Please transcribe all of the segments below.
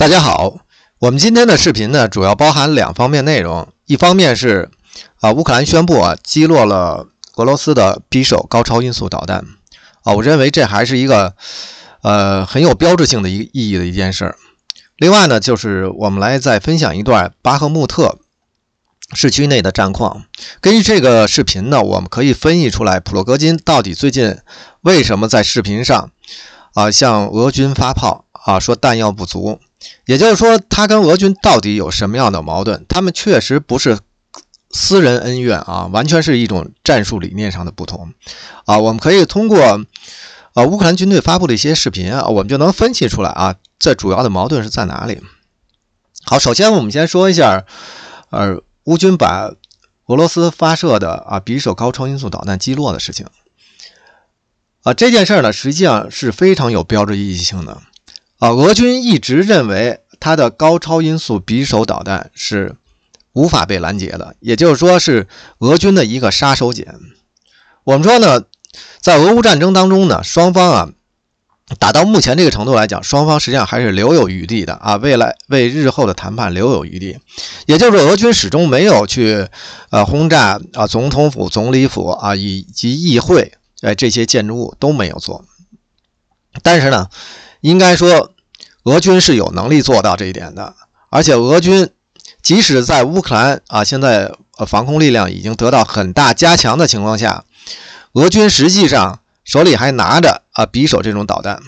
大家好，我们今天的视频呢，主要包含两方面内容。一方面是啊，乌克兰宣布啊击落了俄罗斯的匕首高超音速导弹，啊，我认为这还是一个呃很有标志性的一个意义的一件事儿。另外呢，就是我们来再分享一段巴赫穆特市区内的战况。根据这个视频呢，我们可以分析出来普洛格金到底最近为什么在视频上啊向俄军发炮啊，说弹药不足。也就是说，他跟俄军到底有什么样的矛盾？他们确实不是私人恩怨啊，完全是一种战术理念上的不同啊。我们可以通过啊乌克兰军队发布的一些视频啊，我们就能分析出来啊，这主要的矛盾是在哪里？好，首先我们先说一下，呃，乌军把俄罗斯发射的啊匕首高超音速导弹击落的事情啊，这件事呢，实际上是非常有标志意义性的。啊，俄军一直认为它的高超音速匕首导弹是无法被拦截的，也就是说是俄军的一个杀手锏。我们说呢，在俄乌战争当中呢，双方啊打到目前这个程度来讲，双方实际上还是留有余地的啊，未来为日后的谈判留有余地。也就是说，俄军始终没有去呃轰炸啊总统府、总理府啊以及议会哎这些建筑物都没有做，但是呢。应该说，俄军是有能力做到这一点的。而且，俄军即使在乌克兰啊，现在防空力量已经得到很大加强的情况下，俄军实际上手里还拿着啊匕首这种导弹。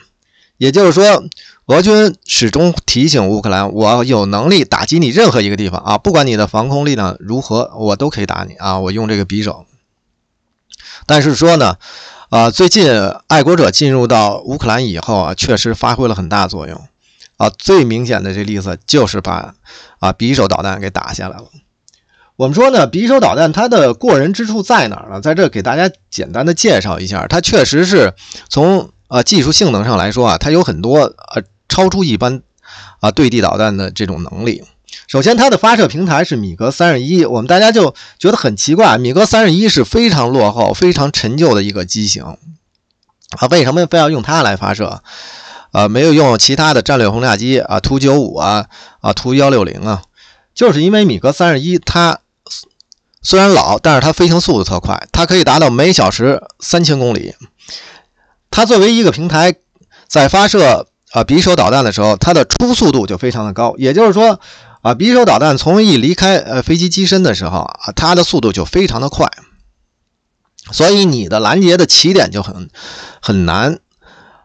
也就是说，俄军始终提醒乌克兰：我有能力打击你任何一个地方啊，不管你的防空力量如何，我都可以打你啊。我用这个匕首。但是说呢？啊，最近爱国者进入到乌克兰以后啊，确实发挥了很大作用啊。最明显的这例子就是把啊匕首导弹给打下来了。我们说呢，匕首导弹它的过人之处在哪儿呢？在这给大家简单的介绍一下，它确实是从啊技术性能上来说啊，它有很多呃超出一般啊对地导弹的这种能力。首先，它的发射平台是米格三十一。我们大家就觉得很奇怪：米格三十一是非常落后、非常陈旧的一个机型啊，为什么非要用它来发射？呃，没有用其他的战略轰炸机啊，图九五啊，啊，图幺六零啊，就是因为米格三十一它虽然老，但是它飞行速度特快，它可以达到每小时三千公里。它作为一个平台，在发射啊匕首导弹的时候，它的初速度就非常的高，也就是说。啊，匕首导弹从一离开呃飞机机身的时候啊，它的速度就非常的快，所以你的拦截的起点就很很难。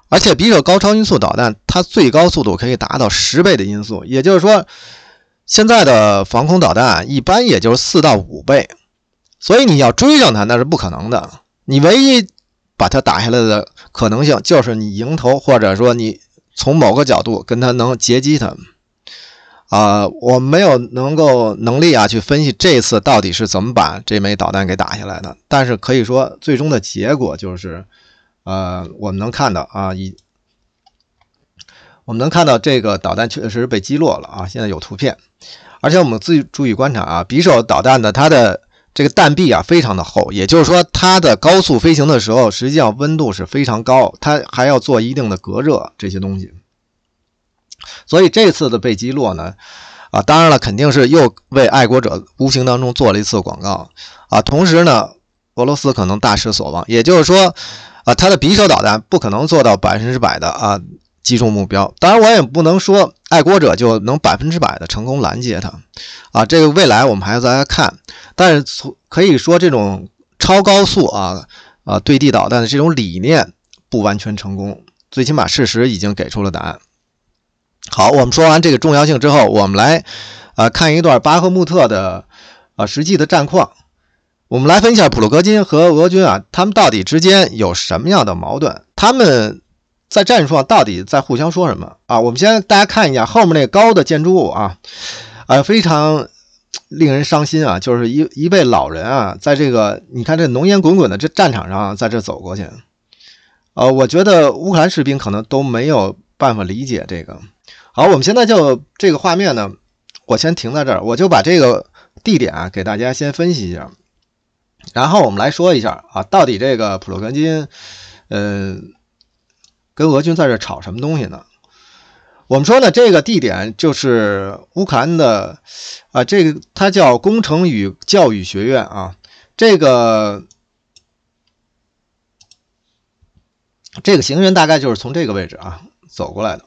而且匕首高超音速导弹它最高速度可以达到十倍的音速，也就是说现在的防空导弹一般也就是四到五倍，所以你要追上它那是不可能的。你唯一把它打下来的可能性就是你迎头或者说你从某个角度跟它能截击它。啊，我没有能够能力啊去分析这次到底是怎么把这枚导弹给打下来的。但是可以说，最终的结果就是，呃，我们能看到啊，以我们能看到这个导弹确实被击落了啊。现在有图片，而且我们自己注意观察啊，匕首导弹的它的这个弹壁啊非常的厚，也就是说它的高速飞行的时候，实际上温度是非常高，它还要做一定的隔热这些东西。所以这次的被击落呢，啊，当然了，肯定是又为爱国者无形当中做了一次广告啊。同时呢，俄罗斯可能大失所望，也就是说，啊，它的匕首导弹不可能做到百分之百的啊击中目标。当然，我也不能说爱国者就能百分之百的成功拦截它，啊，这个未来我们还要再看。但是从可以说，这种超高速啊啊对地导弹的这种理念不完全成功，最起码事实已经给出了答案。好，我们说完这个重要性之后，我们来啊看一段巴赫穆特的啊实际的战况。我们来分析一下普鲁格金和俄军啊，他们到底之间有什么样的矛盾？他们在战术上到底在互相说什么啊？我们先大家看一下后面那高的建筑物啊，啊非常令人伤心啊，就是一一位老人啊，在这个你看这浓烟滚滚的这战场上啊，在这走过去，呃，我觉得乌克兰士兵可能都没有办法理解这个。好，我们现在就这个画面呢，我先停在这儿，我就把这个地点啊给大家先分析一下，然后我们来说一下啊，到底这个普洛甘金，嗯，跟俄军在这吵什么东西呢？我们说呢，这个地点就是乌克兰的啊，这个它叫工程与教育学院啊，这个这个行人大概就是从这个位置啊走过来的。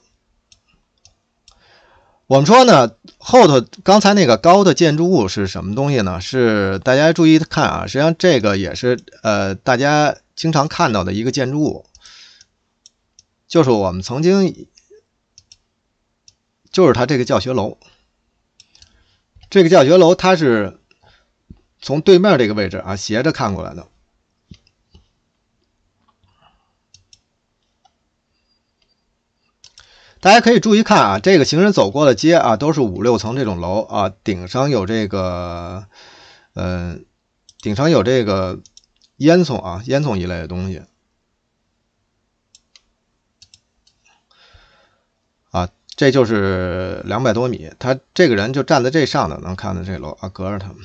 我们说呢，后头刚才那个高的建筑物是什么东西呢？是大家注意看啊，实际上这个也是呃大家经常看到的一个建筑物，就是我们曾经就是它这个教学楼，这个教学楼它是从对面这个位置啊斜着看过来的。大家可以注意看啊，这个行人走过的街啊，都是五六层这种楼啊，顶上有这个，嗯，顶上有这个烟囱啊，烟囱一类的东西啊，这就是两百多米。他这个人就站在这上头，能看到这楼啊，隔着他们。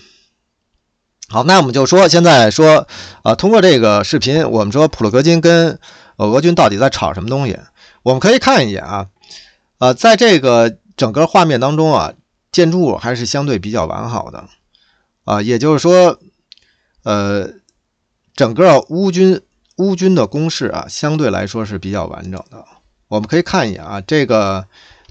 好，那我们就说现在说啊，通过这个视频，我们说普鲁格金跟俄军到底在吵什么东西？我们可以看一眼啊。呃，在这个整个画面当中啊，建筑物还是相对比较完好的啊，也就是说，呃，整个乌军乌军的攻势啊，相对来说是比较完整的。我们可以看一眼啊，这个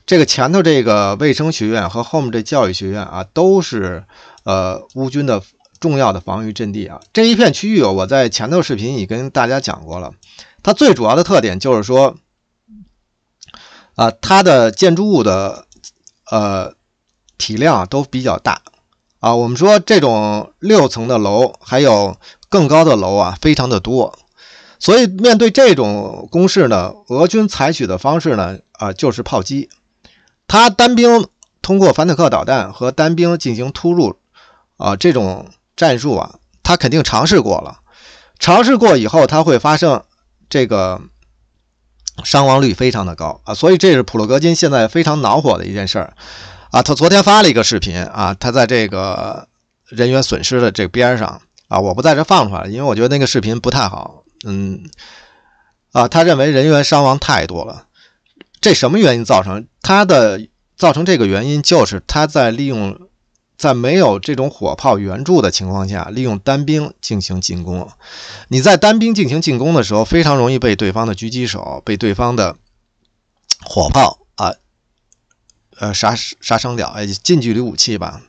这个前头这个卫生学院和后面这教育学院啊，都是呃乌军的重要的防御阵地啊。这一片区域，我在前头视频已跟大家讲过了，它最主要的特点就是说。啊，它的建筑物的呃体量都比较大啊。我们说这种六层的楼，还有更高的楼啊，非常的多。所以面对这种攻势呢，俄军采取的方式呢，啊，就是炮击。他单兵通过反坦克导弹和单兵进行突入啊，这种战术啊，他肯定尝试过了。尝试过以后，它会发生这个。伤亡率非常的高啊，所以这是普洛格金现在非常恼火的一件事儿啊。他昨天发了一个视频啊，他在这个人员损失的这边上啊，我不在这放出来，因为我觉得那个视频不太好。嗯，啊，他认为人员伤亡太多了，这什么原因造成？他的造成这个原因就是他在利用。在没有这种火炮援助的情况下，利用单兵进行进攻。你在单兵进行进攻的时候，非常容易被对方的狙击手、被对方的火炮啊、呃杀杀伤掉。哎，近距离武器吧，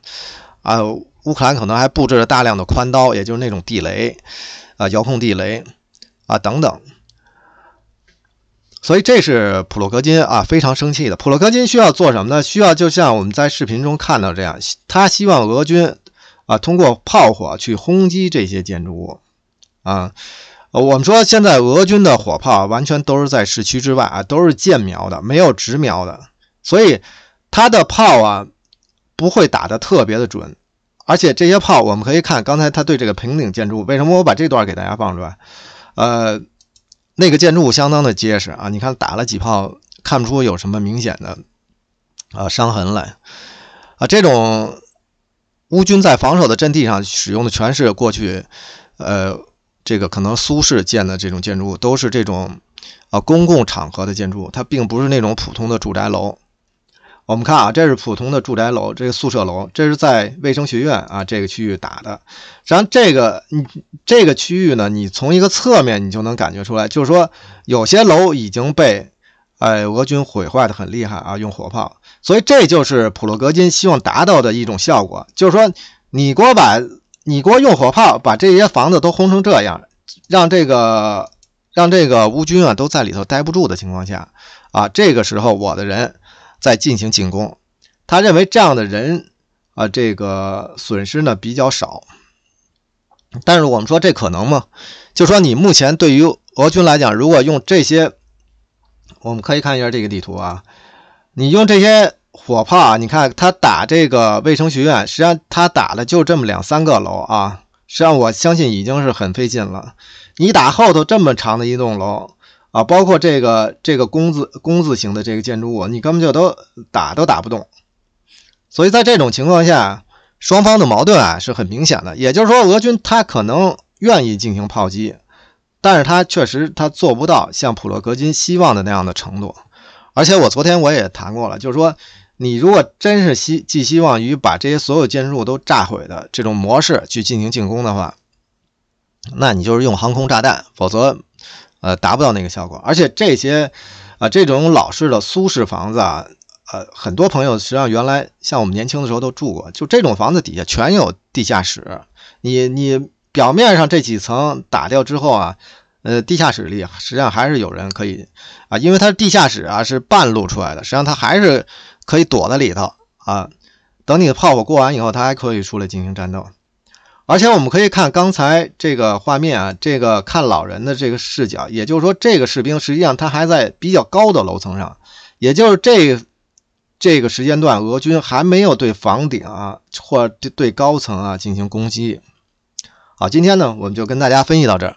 啊，乌克兰可能还布置了大量的宽刀，也就是那种地雷啊、遥控地雷啊等等。所以这是普洛格金啊，非常生气的。普洛格金需要做什么呢？需要就像我们在视频中看到这样，他希望俄军啊通过炮火去轰击这些建筑物啊。我们说现在俄军的火炮完全都是在市区之外啊，都是间瞄的，没有直瞄的，所以他的炮啊不会打得特别的准。而且这些炮我们可以看，刚才他对这个平顶建筑，为什么我把这段给大家放出来？呃。那个建筑物相当的结实啊！你看打了几炮，看不出有什么明显的啊伤痕来啊。这种乌军在防守的阵地上使用的全是过去呃，这个可能苏式建的这种建筑物，都是这种啊公共场合的建筑，它并不是那种普通的住宅楼。我们看啊，这是普通的住宅楼，这个宿舍楼，这是在卫生学院啊这个区域打的。然后这个你这个区域呢，你从一个侧面你就能感觉出来，就是说有些楼已经被哎俄军毁坏的很厉害啊，用火炮。所以这就是普洛格金希望达到的一种效果，就是说你给我把，你给我用火炮把这些房子都轰成这样，让这个让这个乌军啊都在里头待不住的情况下啊，这个时候我的人。在进行进攻，他认为这样的人啊，这个损失呢比较少。但是我们说这可能吗？就说你目前对于俄军来讲，如果用这些，我们可以看一下这个地图啊。你用这些火炮啊，你看他打这个卫生学院，实际上他打的就这么两三个楼啊。实际上我相信已经是很费劲了。你打后头这么长的一栋楼。啊，包括这个这个“工字工字形的这个建筑物，你根本就都打都打不动。所以在这种情况下，双方的矛盾啊是很明显的。也就是说，俄军他可能愿意进行炮击，但是他确实他做不到像普洛格金希望的那样的程度。而且我昨天我也谈过了，就是说，你如果真是希寄希望于把这些所有建筑物都炸毁的这种模式去进行进攻的话，那你就是用航空炸弹，否则。呃，达不到那个效果，而且这些，啊，这种老式的苏式房子啊，呃，很多朋友实际上原来像我们年轻的时候都住过，就这种房子底下全有地下室，你你表面上这几层打掉之后啊，呃，地下室里实际上还是有人可以啊，因为它地下室啊是半露出来的，实际上它还是可以躲在里头啊，等你的炮火过完以后，它还可以出来进行战斗。而且我们可以看刚才这个画面啊，这个看老人的这个视角，也就是说，这个士兵实际上他还在比较高的楼层上，也就是这这个时间段，俄军还没有对房顶啊或对对高层啊进行攻击。好，今天呢，我们就跟大家分析到这儿。